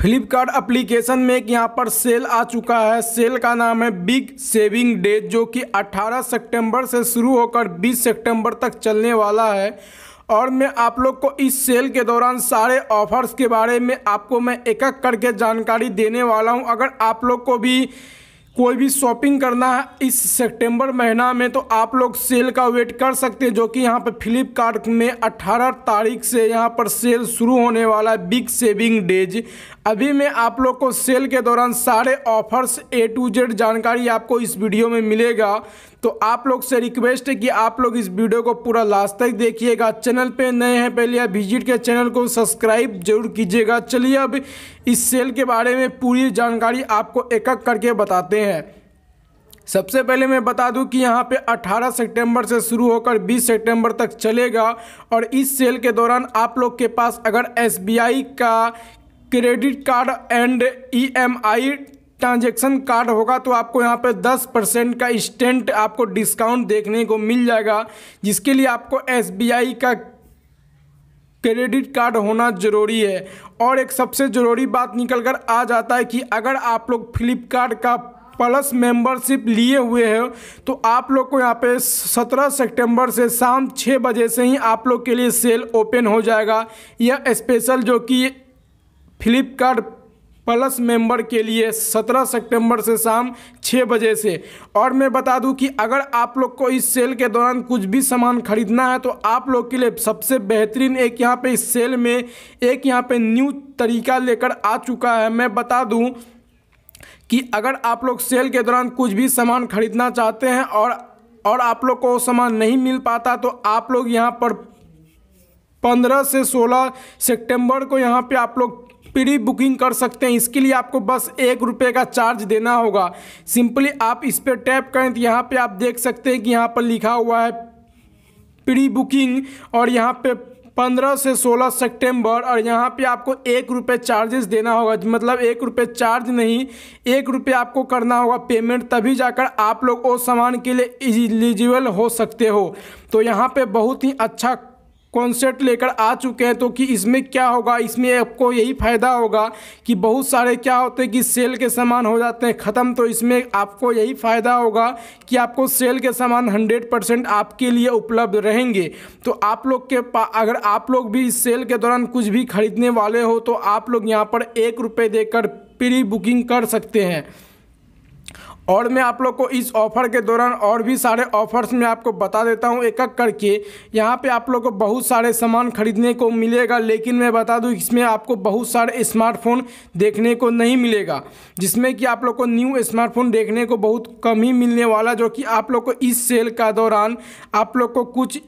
Flipkart application में एक यहाँ पर सेल आ चुका है सेल का नाम है बिग सेविंग डे जो कि 18 सितंबर से शुरू होकर 20 सितंबर तक चलने वाला है और मैं आप लोग को इस सेल के दौरान सारे ऑफर्स के बारे में आपको मैं एक एक करके जानकारी देने वाला हूँ अगर आप लोग को भी कोई भी शॉपिंग करना है इस सितंबर महीना में तो आप लोग सेल का वेट कर सकते हैं जो कि यहाँ पर फ्लिपकार्ट में 18 तारीख से यहाँ पर सेल शुरू होने वाला है बिग सेविंग डेज अभी मैं आप लोग को सेल के दौरान सारे ऑफर्स ए टू जेड जानकारी आपको इस वीडियो में मिलेगा तो आप लोग से रिक्वेस्ट है कि आप लोग इस वीडियो को पूरा लास्ट तक देखिएगा चैनल पे नए हैं पहले आप विजिट के चैनल को सब्सक्राइब जरूर कीजिएगा चलिए अब इस सेल के बारे में पूरी जानकारी आपको एक एक करके बताते हैं सबसे पहले मैं बता दूं कि यहाँ पे 18 सितंबर से शुरू होकर 20 सितंबर तक चलेगा और इस सेल के दौरान आप लोग के पास अगर एसबीआई का credit card and EMI transaction card होगा तो आपको यहाँ पर 10 परसेंट का इंस्टेंट आपको डिस्काउंट देखने को मिल जाएगा जिसके लिए आपको एस का क्रेडिट कार्ड होना ज़रूरी है और एक सबसे ज़रूरी बात निकल कर आ जाता है कि अगर आप लोग फ्लिपकार्ट का प्लस मेंबरशिप लिए हुए हैं तो आप लोग को यहाँ पे 17 सितंबर से शाम 6 बजे से ही आप लोग के लिए सेल ओपन हो जाएगा यह स्पेशल जो कि फ्लिपकार्ट प्लस मेंबर के लिए 17 सितंबर से शाम 6 बजे से और मैं बता दूं कि अगर आप लोग को इस सेल के दौरान कुछ भी सामान खरीदना है तो आप लोग के लिए सबसे बेहतरीन एक यहाँ पे इस सेल में एक यहाँ पे न्यू तरीका लेकर आ चुका है मैं बता दूं कि अगर आप लोग सेल के दौरान कुछ भी सामान खरीदना चाहते हैं और और आप लोग को सामान नहीं मिल पाता तो आप लोग यहाँ पर पंद्रह से सोलह सेप्टेम्बर को यहाँ पर आप लोग प्री बुकिंग कर सकते हैं इसके लिए आपको बस एक रुपये का चार्ज देना होगा सिंपली आप इस पर टैप करें तो यहाँ पर आप देख सकते हैं कि यहाँ पर लिखा हुआ है प्री बुकिंग और यहाँ पे पंद्रह से सोलह सितंबर और यहाँ पे आपको एक रुपये चार्जेस देना होगा मतलब एक रुपये चार्ज नहीं एक रुपये आपको करना होगा पेमेंट तभी जाकर आप लोग उस सामान के लिए इलिजिबल हो सकते हो तो यहाँ पे बहुत ही अच्छा कॉन्सेप्ट लेकर आ चुके हैं तो कि इसमें क्या होगा इसमें आपको यही फ़ायदा होगा कि बहुत सारे क्या होते हैं कि सेल के सामान हो जाते हैं ख़त्म तो इसमें आपको यही फ़ायदा होगा कि आपको सेल के सामान हंड्रेड परसेंट आपके लिए उपलब्ध रहेंगे तो आप लोग के पा अगर आप लोग भी इस सेल के दौरान कुछ भी खरीदने वाले हो तो आप लोग यहाँ पर एक रुपये देकर प्री बुकिंग कर सकते हैं और मैं आप लोग को इस ऑफर के दौरान और भी सारे ऑफर्स में आपको बता देता हूँ एक एक करके यहाँ पे आप लोग को बहुत सारे सामान खरीदने को मिलेगा लेकिन मैं बता दूँ इसमें आपको बहुत सारे स्मार्टफोन देखने को नहीं मिलेगा जिसमें कि आप लोग को न्यू स्मार्टफोन देखने को बहुत कम ही मिलने वाला जो कि आप लोग को इस सेल का दौरान आप लोग को कुछ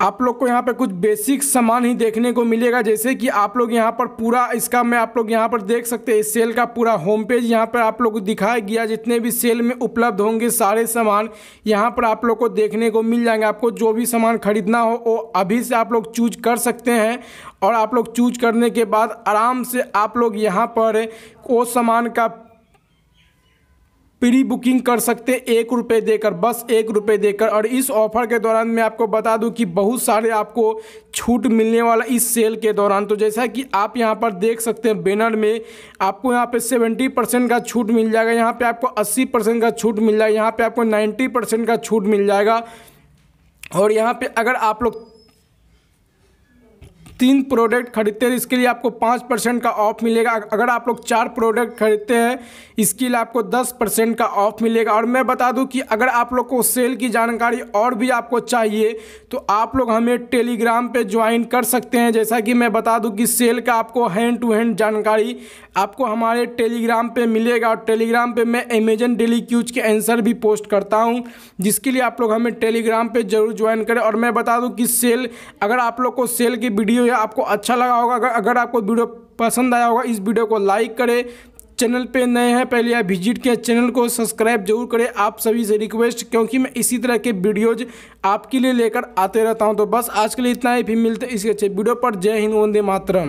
आप लोग को यहाँ पर कुछ बेसिक सामान ही देखने को मिलेगा जैसे कि आप लोग यहाँ पर पूरा इसका मैं आप लोग यहाँ पर देख सकते हैं सेल का पूरा होम पेज यहाँ पर आप लोग को दिखाया गया जितने भी सेल में उपलब्ध होंगे सारे सामान यहाँ पर आप लोग को देखने को मिल जाएंगे आपको जो भी सामान खरीदना हो वो अभी से आप लोग चूज कर सकते हैं और आप लोग चूज करने के बाद आराम से आप लोग यहाँ पर वो सामान का प्री बुकिंग कर सकते हैं एक रुपये देकर बस एक रुपये देकर और इस ऑफर के दौरान मैं आपको बता दूं कि बहुत सारे आपको छूट मिलने वाला इस सेल के दौरान तो जैसा कि आप यहां पर देख सकते हैं बैनर में आपको यहां पे 70 परसेंट का छूट मिल जाएगा यहां पे आपको 80 परसेंट का छूट मिल जाएगा यहाँ पर आपको नाइन्टी परसेंट का छूट मिल जाएगा और यहाँ पर अगर आप लोग तीन प्रोडक्ट खरीदते हैं तो इसके लिए आपको पाँच परसेंट का ऑफ मिलेगा अगर आप लोग चार प्रोडक्ट खरीदते हैं इसके लिए आपको दस परसेंट का ऑफ मिलेगा और मैं बता दूं कि अगर आप लोग को सेल की जानकारी और भी आपको चाहिए तो आप लोग हमें टेलीग्राम पे ज्वाइन कर सकते हैं जैसा कि मैं बता दूं कि सेल का आपको हैंड टू हैंड जानकारी आपको हमारे टेलीग्राम पर मिलेगा और टेलीग्राम पर मैं अमेजन डेली क्यूज के आंसर भी पोस्ट करता हूँ जिसके लिए आप लोग हमें टेलीग्राम पर जरूर ज्वाइन करें और मैं बता दूँ कि सेल अगर आप लोग को सेल की वीडियो ये आपको अच्छा लगा होगा अगर अगर आपको वीडियो पसंद आया होगा इस वीडियो को लाइक करें चैनल पे नए हैं पहले आप विजिट किया चैनल को सब्सक्राइब जरूर करें आप सभी से रिक्वेस्ट क्योंकि मैं इसी तरह के वीडियोज आपके लिए लेकर आते रहता हूँ तो बस आज के लिए इतना ही फिर मिलते इसके इसी अच्छे वीडियो पर जय हिंद वंदे मातरम